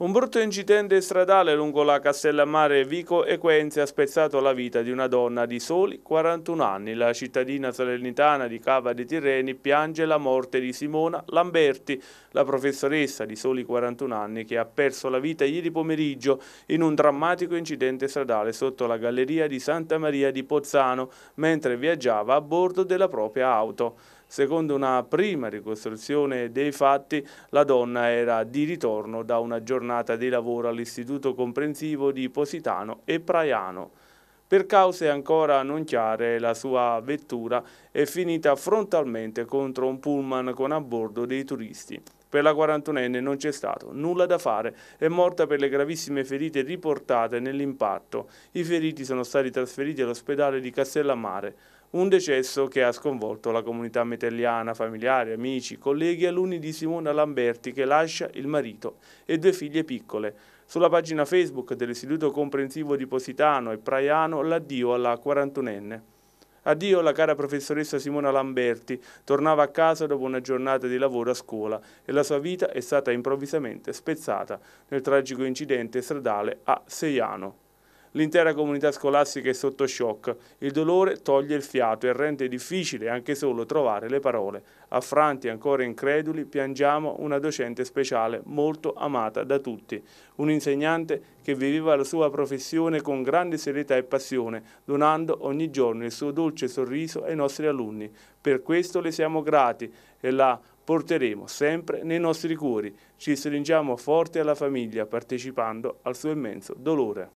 Un brutto incidente stradale lungo la Castellammare Vico Equenze ha spezzato la vita di una donna di soli 41 anni. La cittadina salernitana di Cava dei Tirreni piange la morte di Simona Lamberti, la professoressa di soli 41 anni che ha perso la vita ieri pomeriggio in un drammatico incidente stradale sotto la galleria di Santa Maria di Pozzano mentre viaggiava a bordo della propria auto. Secondo una prima ricostruzione dei fatti, la donna era di ritorno da una giornata giornata di lavoro all'Istituto Comprensivo di Positano e Praiano per cause ancora non chiare la sua vettura è finita frontalmente contro un pullman con a bordo dei turisti. Per la 41enne non c'è stato nulla da fare, è morta per le gravissime ferite riportate nell'impatto. I feriti sono stati trasferiti all'ospedale di Castellammare. Un decesso che ha sconvolto la comunità metelliana, familiari, amici, colleghi e alunni di Simona Lamberti che lascia il marito e due figlie piccole. Sulla pagina Facebook dell'Istituto Comprensivo di Positano e Praiano l'addio alla 41enne. Addio la cara professoressa Simona Lamberti, tornava a casa dopo una giornata di lavoro a scuola e la sua vita è stata improvvisamente spezzata nel tragico incidente stradale a Seiano. L'intera comunità scolastica è sotto shock, il dolore toglie il fiato e rende difficile anche solo trovare le parole. Affranti ancora increduli piangiamo una docente speciale molto amata da tutti, un insegnante che viveva la sua professione con grande serietà e passione, donando ogni giorno il suo dolce sorriso ai nostri alunni. Per questo le siamo grati e la porteremo sempre nei nostri cuori. Ci stringiamo forte alla famiglia partecipando al suo immenso dolore.